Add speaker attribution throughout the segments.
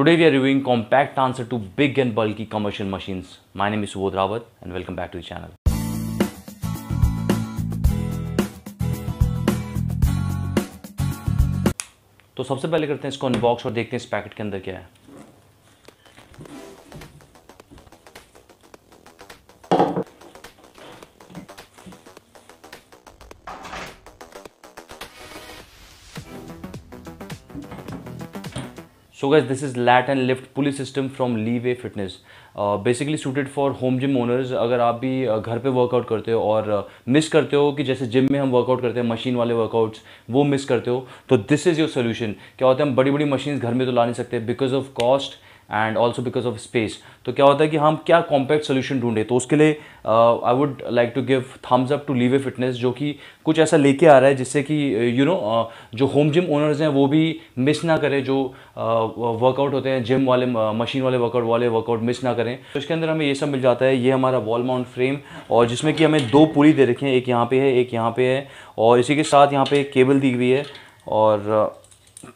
Speaker 1: Today we are reviewing compact answer to big and bulky commercial machines. My name is Subodh Rawat and welcome back to the channel. तो सबसे पहले करते हैं इसको unbox और देखते हैं इस पैकेट के अंदर क्या है so guys this is lat and lift pulleys system from Leeway fitness basically suited for home gym owners अगर आप भी घर पे वर्कआउट करते हो और मिस uh, करते हो कि जैसे जिम में हम वर्कआउट करते हैं मशीन वाले वर्कआउट्स वो मिस करते हो तो दिस इज़ योर सोल्यूशन क्या होता है हम बड़ी बड़ी मशीन्स घर में तो ला नहीं सकते because of cost and also because of space तो क्या होता है कि हम क्या कॉम्पैक्ट सोल्यूशन ढूंढे तो उसके लिए I would like to give thumbs up to a fitness जो कि कुछ ऐसा लेके आ रहा है जिससे कि यू uh, नो uh, जो होम जिम ओनर्स हैं वो भी मिस ना करें जो वर्कआउट uh, होते हैं जिम वाले मशीन वाले वर्कआउट वाले वर्कआउट मिस ना करें तो इसके अंदर हमें ये सब मिल जाता है ये हमारा वॉल माउंट फ्रेम और जिसमें कि हमें दो पूरी दे रखी हैं एक यहाँ पे है एक यहाँ पे है और इसी के साथ यहाँ पे केबल दी हुई है और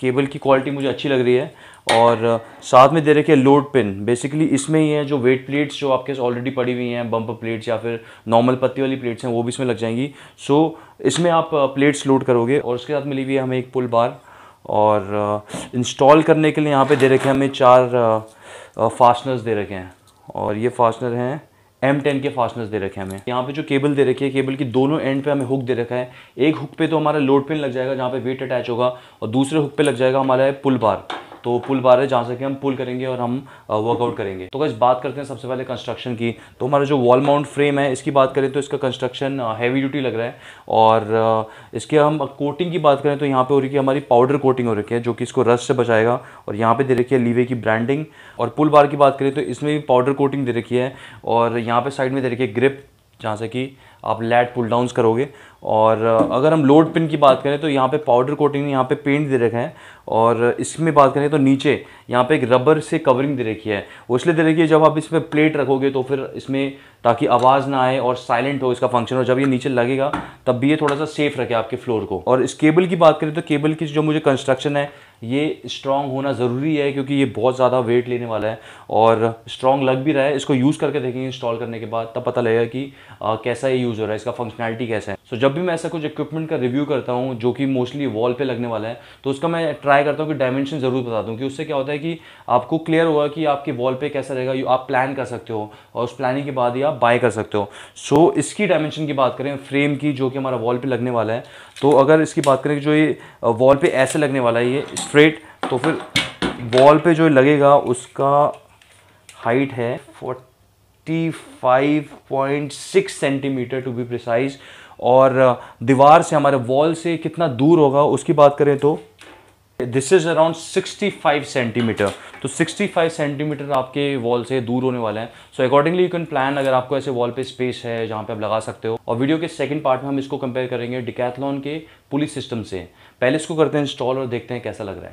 Speaker 1: केबल की क्वालिटी मुझे अच्छी लग रही है और साथ में दे रखे है लोड पिन बेसिकली इसमें ही है जो वेट प्लेट्स जो आपके ऑलरेडी पड़ी हुई हैं बम्पर प्लेट्स या फिर नॉर्मल पत्ती वाली प्लेट्स हैं वो भी इसमें लग जाएंगी सो so, इसमें आप प्लेट्स लोड करोगे और उसके साथ मिली हुई है हमें एक पुल बार और इंस्टॉल करने के लिए यहाँ पे दे रखे हैं हमें चार फास्टनर्स दे रखे हैं और ये फास्टनर हैं एम टेन के फास्टनर्स दे रखे हैं हमें यहाँ पे जो केबल दे रखी है केबल की दोनों एंड पे हमें हुक दे रखा है एक हुक पे तो हमारा लोड पिन लग जाएगा जहाँ पे वेट अटैच होगा और दूसरे हुक पे लग जाएगा हमारा पुल बार तो पुल बार है जहाँ से कि हम पुल करेंगे और हम वर्कआउट करेंगे तो कैसे बात करते हैं सबसे पहले कंस्ट्रक्शन की तो हमारा जो वॉल माउंट फ्रेम है इसकी बात करें तो इसका कंस्ट्रक्शन हैवी ड्यूटी लग रहा है और इसके हम कोटिंग की बात करें तो यहाँ पे हो रही है हमारी पाउडर कोटिंग हो रखी है जो कि इसको रस से बचाएगा और यहाँ पर दे रखी है लीवे की ब्रांडिंग और पुल बार की बात करें तो इसमें भी पाउडर कोटिंग दे रखी है और यहाँ पर साइड में दे रखी है ग्रिप जहाँ से कि आप लैट पुल डाउंस करोगे और अगर हम लोड पिन की बात करें तो यहाँ पे पाउडर कोटिंग यहाँ पे पेंट दे रखा है और इसमें बात करें तो नीचे यहाँ पे एक रबर से कवरिंग दे रखी है वो इसलिए दे रखी है जब आप इसमें प्लेट रखोगे तो फिर इसमें ताकि आवाज़ ना आए और साइलेंट हो इसका फंक्शन और जब ये नीचे लगेगा तब भी ये थोड़ा सा सेफ रखे आपके फ्लोर को और इस केबल की बात करें तो केबल की जो मुझे कंस्ट्रक्शन है ये स्ट्रॉन्ग होना ज़रूरी है क्योंकि ये बहुत ज़्यादा वेट लेने वाला है और स्ट्रॉन्ग लग भी रहा है इसको यूज़ करके देखेंगे इंस्टॉल करने के बाद तब पता लगेगा कि आ, कैसा ये यूज़ हो रहा है इसका फंक्शनैलिटी कैसा है सो so, जब भी मैं ऐसा कुछ इक्विपमेंट का रिव्यू करता हूँ जो कि मोस्टली वॉल पर लगने वाला है तो उसका मैं ट्राई करता हूँ कि डायमेंशन ज़रूर बता दूँ कि उससे क्या होता है कि आपको क्लियर होगा कि आपके वॉल पर कैसा रहेगा आप प्लान कर सकते हो और उस प्लानिंग के बाद ही आप बाय कर सकते हो सो so, इसकी डायमेंशन की बात करें फ्रेम की जो कि हमारा वॉल पर लगने वाला है तो अगर इसकी बात करें जो ये वॉल पर ऐसे लगने वाला है ये स्ट्रेट तो फिर वॉल पे जो लगेगा उसका हाइट है 45.6 सेंटीमीटर टू बी प्रिसाइज और uh, दीवार से हमारे वॉल से कितना दूर होगा उसकी बात करें तो दिस इज़ अराउंड 65 सेंटीमीटर तो 65 सेंटीमीटर आपके वॉल से दूर होने वाला है so accordingly you can plan अगर आपको ऐसे वॉल पे स्पेस है जहाँ पे आप लगा सकते हो और वीडियो के सेकंड पार्ट में हम इसको कंपेयर करेंगे डिकैथलॉन के पुलिस सिस्टम से पहले इसको करते हैं इंस्टॉल और देखते हैं कैसा लग रहा है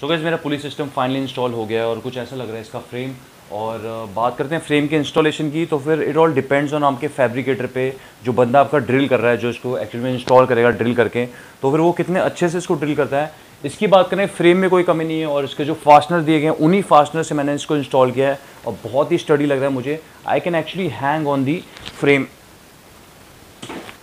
Speaker 1: सो so गैस मेरा पुलिस सिस्टम फाइनली इंस्टॉल हो गया है और कुछ ऐसा लग रहा है इसका फ्रेम और बात करते हैं फ्रेम के इंस्टॉलेशन की तो फिर इट ऑल डिपेंड्स ऑन आपके फैब्रिकेटर पे जो बंदा आपका ड्रिल कर रहा है जो इसको एक्चुअली में इंस्टॉल करेगा ड्रिल करके तो फिर वो कितने अच्छे से इसको ड्रिल करता है इसकी बात करें फ्रेम में कोई कमी नहीं है और इसके जो फास्टनर दिए गए उन्हीं फास्टनर से मैंने इसको इंस्टॉल किया है और बहुत ही स्टडी लग रहा है मुझे I can actually hang on the frame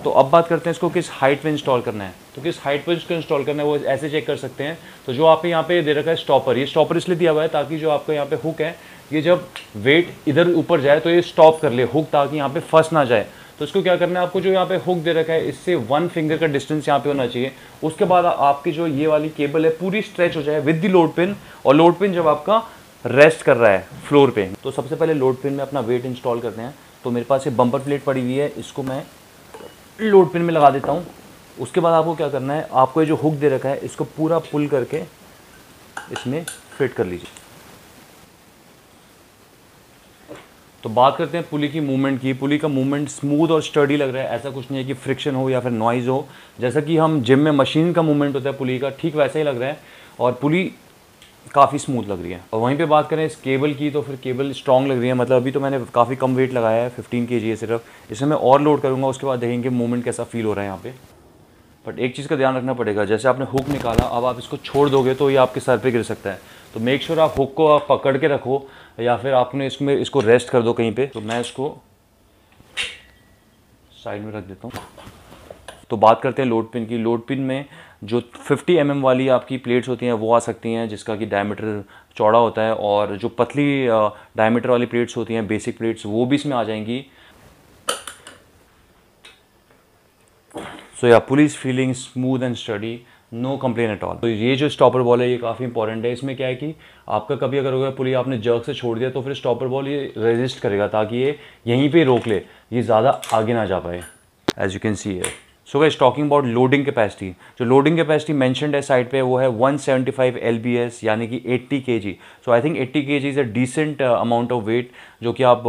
Speaker 1: तो अब बात करते हैं इसको किस हाइट पे इंस्टॉल करना है तो किस हाइट पे इसको इंस्टॉल करना है वो ऐसे चेक कर सकते हैं तो जो आपने यहाँ पे दे रखा है स्टॉपर ये स्टॉपर इसलिए दिया हुआ है ताकि जो आपका यहाँ पे हुक है ये जब वेट इधर ऊपर जाए तो ये स्टॉप कर ले हुक ताकि यहाँ पे फंस ना जाए तो इसको क्या करना है आपको जो यहाँ पे हुक दे रखा है इससे वन फिंगर का डिस्टेंस यहाँ पे होना चाहिए उसके बाद आपकी जो ये वाली केबल है पूरी स्ट्रेच हो जाए विद दी लोड पिन और लोड पिन जब आपका रेस्ट कर रहा है फ्लोर पे तो सबसे पहले लोड पिन में अपना वेट इंस्टॉल करते हैं तो मेरे पास ये बम्पर प्लेट पड़ी हुई है इसको मैं लोड पिन में लगा देता हूँ उसके बाद आपको क्या करना है आपको ये जो हुक दे रखा है इसको पूरा पुल करके इसमें फिट कर लीजिए तो बात करते हैं पुली की मूवमेंट की पुली का मूवमेंट स्मूथ और स्टडी लग रहा है ऐसा कुछ नहीं है कि फ्रिक्शन हो या फिर नॉइज़ हो जैसा कि हम जिम में मशीन का मूवमेंट होता है पुली का ठीक वैसा ही लग रहा है और पुली काफ़ी स्मूथ लग रही है और वहीं पे बात करें इस केबल की तो फिर केबल स्ट्रॉन्ग लग रही है मतलब अभी तो मैंने काफ़ी कम वेट लगाया है फिफ्टीन के जी है सिर्फ इसे मैं और लोड करूँगा उसके बाद देखेंगे मूवमेंट कैसा फील हो रहा है यहाँ पर बट एक चीज़ का ध्यान रखना पड़ेगा जैसे आपने हुक निकाला अब आप इसको छोड़ दोगे तो ये आपके सर पर गिर सकता है तो मेक श्योर आप हुक को आप पकड़ के रखो या फिर आपने इसमें इसको रेस्ट कर दो कहीं पे तो मैं इसको साइड में रख देता हूँ तो बात करते हैं लोड पिन की लोड पिन में जो 50 एम mm वाली आपकी प्लेट्स होती हैं वो आ सकती हैं जिसका कि डायमीटर चौड़ा होता है और जो पतली डायमीटर वाली प्लेट्स होती हैं बेसिक प्लेट्स वो भी इसमें आ जाएंगी सो या pulleys feeling smooth and sturdy no complain at all तो ये जो स्टॉपर बॉल है ये काफ़ी इंपॉर्टेंट है इसमें क्या है कि आपका कभी अगर होगा पुली आपने जर्क से छोड़ दिया तो फिर स्टॉपर बॉल ये रेजिस्ट करेगा ताकि ये यहीं पे रोक ले ये ज़्यादा आगे ना जा पाए एज यू कैन सी है so guys talking about loading capacity जो लोडिंग कैपेसिटी मैंशनड है साइड पे वो है 175 एस यानी कि 80 G so I think 80 G is a decent amount of weight जो कि आप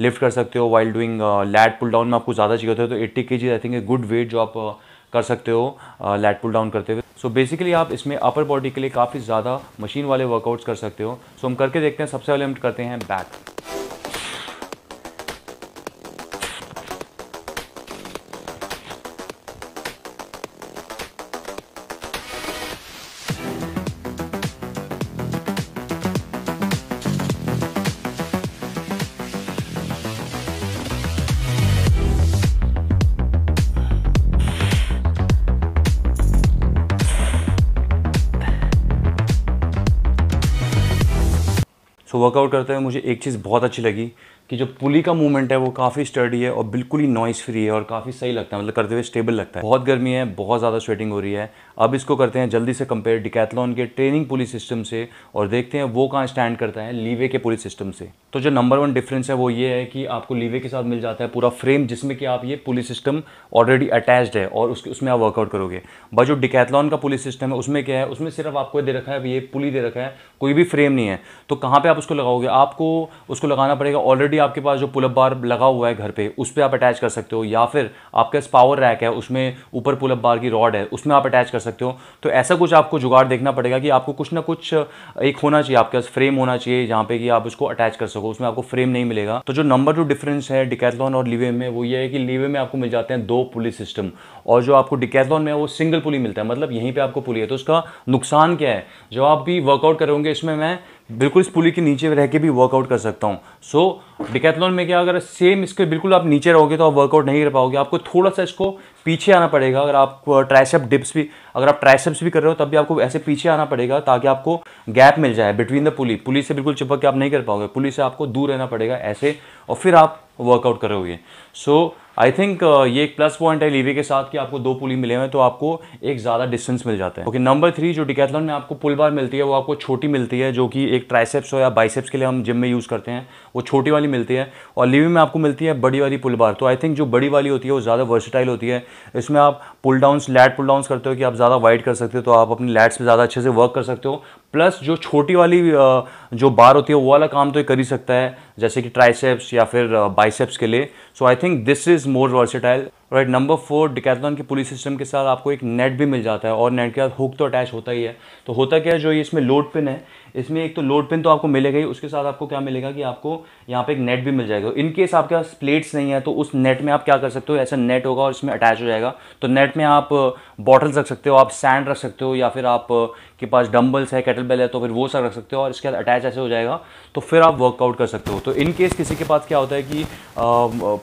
Speaker 1: लिफ्ट uh, कर सकते हो while doing lat pull down में आपको ज़्यादा चाहिए होता है तो 80 kg I think a good weight जो आप uh, कर सकते हो लैट पुल डाउन करते हुए सो बेसिकली आप इसमें अपर बॉडी के लिए काफ़ी ज़्यादा मशीन वाले वर्कआउट्स कर सकते हो सो so हम करके देखते हैं सबसे पहले हम करते हैं बैक सो वर्कआउट करते हुए मुझे एक चीज़ बहुत अच्छी लगी कि जो पुली का मूवमेंट है वो काफ़ी स्टडी है और बिल्कुल ही नॉइस फ्री है और काफ़ी सही लगता है मतलब करते हुए स्टेबल लगता है बहुत गर्मी है बहुत ज़्यादा स्वेटिंग हो रही है अब इसको करते हैं जल्दी से कंपेयर डिकैथलॉन के ट्रेनिंग पुली सिस्टम से और देखते हैं वो कहाँ स्टैंड करता है लीवे के पुली सिस्टम से तो जो नंबर वन डिफरेंस है वो ये है कि आपको लीवे के साथ मिल जाता है पूरा फ्रेम जिसमें कि आप ये पुलिस सिस्टम ऑलरेडी अटैच्ड है और उसके उसमें आप वर्कआउट करोगे बट जो डिकैथलॉन का पुलिस सिस्टम है उसमें क्या है उसमें सिर्फ आपको दे रखा है ये पुली दे रखा है कोई भी फ्रेम नहीं है तो कहाँ पर आप उसको लगाओगे आपको उसको लगाना पड़ेगा ऑलरेडी आपके पास जो पुलअप बार लगा हुआ है घर पे उस पर आप अटैच कर सकते हो या फिर आपके पास पावर रैक है उसमें ऊपर पुलअप बार की रॉड है उसमें आप अटैच कर सकते हो तो ऐसा कुछ आपको जुगाड़ देखना पड़ेगा कि आपको कुछ ना कुछ एक होना चाहिए आपके पास फ्रेम होना चाहिए जहाँ पे कि आप उसको अटैच कर सको उसमें आपको फ्रेम नहीं मिलेगा तो जो नंबर टू डिफरेंस है डिकैथलॉन और लीवे में वो ये है कि लीवे में आपको मिल जाते हैं दो पुलिस सिस्टम और जो आपको डिकैथलॉन में वो सिंगल पुली मिलता है मतलब यहीं पर आपको पुली है तो उसका नुकसान क्या है जो आप भी वर्कआउट करोगे इसमें मैं बिल्कुल इस पुली के नीचे रह के भी वर्कआउट कर सकता हूँ सो so, डिकैथलॉन में क्या अगर सेम इसके बिल्कुल आप नीचे रहोगे तो आप वर्कआउट नहीं कर पाओगे आपको थोड़ा सा इसको पीछे आना पड़ेगा अगर आप ट्राइसेप डिप्स भी अगर आप ट्राइसेप्स भी कर रहे हो तब भी आपको ऐसे पीछे आना पड़ेगा ताकि आपको गैप मिल जाए बिटवीन द पुली पुलिस से बिल्कुल चिपक के आप नहीं कर पाओगे पुलिस से आपको दूर रहना पड़ेगा ऐसे और फिर आप वर्कआउट कर रहे हो सो आई थिंक ये एक प्लस पॉइंट है लीवे के साथ कि आपको दो पुली मिले हुए हैं तो आपको एक ज़्यादा डिस्टेंस मिल जाता है ओके नंबर थ्री जो डिकैथलॉन में आपको पुल बार मिलती है वो आपको छोटी मिलती है जो कि एक ट्राइसेप्स हो या बाइसेप्स के लिए हम जिम में यूज़ करते हैं वो छोटी वाली मिलती है और लीवे में आपको मिलती है बड़ी वाली पुल बार तो आई थिंक जो बड़ी वाली होती है वो ज़्यादा वर्सिटाइल होती है इसमें आप pull downs lat pull downs करते हो कि आप ज़्यादा वाइड कर सकते हो तो आप अपनी लैट्स पे ज़्यादा अच्छे से वर्क कर सकते हो प्लस जो छोटी वाली जो बार होती है वो वाला काम तो ये कर ही सकता है जैसे कि ट्राइसेप्स या फिर बाइसेप्स के लिए so I think this is more versatile right number four Decathlon के पुलिस सिस्टम के साथ आपको एक नेट भी मिल जाता है और नेट के साथ हुक तो अटैच होता ही है तो होता क्या है जो ये इसमें लोड पिन है इसमें एक तो लोड पिन तो आपको मिलेगा ही उसके साथ आपको क्या मिलेगा कि आपको यहाँ पे एक नेट भी मिल जाएगा इन केस आपके पास प्लेट्स नहीं है तो उस नेट में आप क्या कर सकते हो ऐसा नेट होगा और इसमें अटैच हो जाएगा तो नेट में आप बॉटल्स रख सकते हो आप सैंड रख सकते हो या फिर आप के पास डम्बल्स है कैटल बेल है तो फिर वो सब रख सकते हो और इसके साथ अटैच ऐसे हो जाएगा तो फिर आप वर्कआउट कर सकते हो तो इन केस किसी के पास क्या होता है कि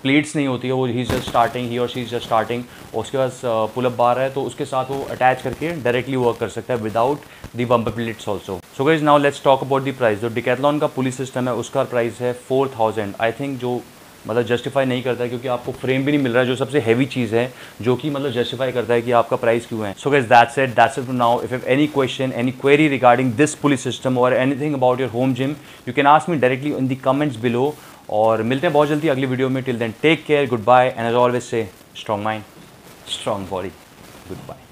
Speaker 1: प्लेट्स नहीं होती है वो ही जस्ट स्टार्टिंग ही और शी जस्ट स्टार्टिंग और उसके पास पुलअप बार है तो उसके साथ वो अटैच करके डायरेक्टली वर्क कर सकता है without the bumper plates also so guys now let's talk about the price जो डिकैथलॉन का पुलिस सिस्टम है उसका प्राइस है फोर थाउजेंड आई थिंक जो मतलब जस्टिफाई नहीं करता है क्योंकि आपको फ्रेम भी नहीं मिल रहा है जो सबसे हैवी चीज़ है जो कि मतलब जस्टिफाई करता है कि आपका प्राइस क्यों है so guys that set that set now if have any question any query regarding this pulleys system और anything about your home gym you can ask me directly in the comments below और मिलते हैं बहुत जल्दी अगली video में till then take care goodbye and as always say strong mind strong body good bye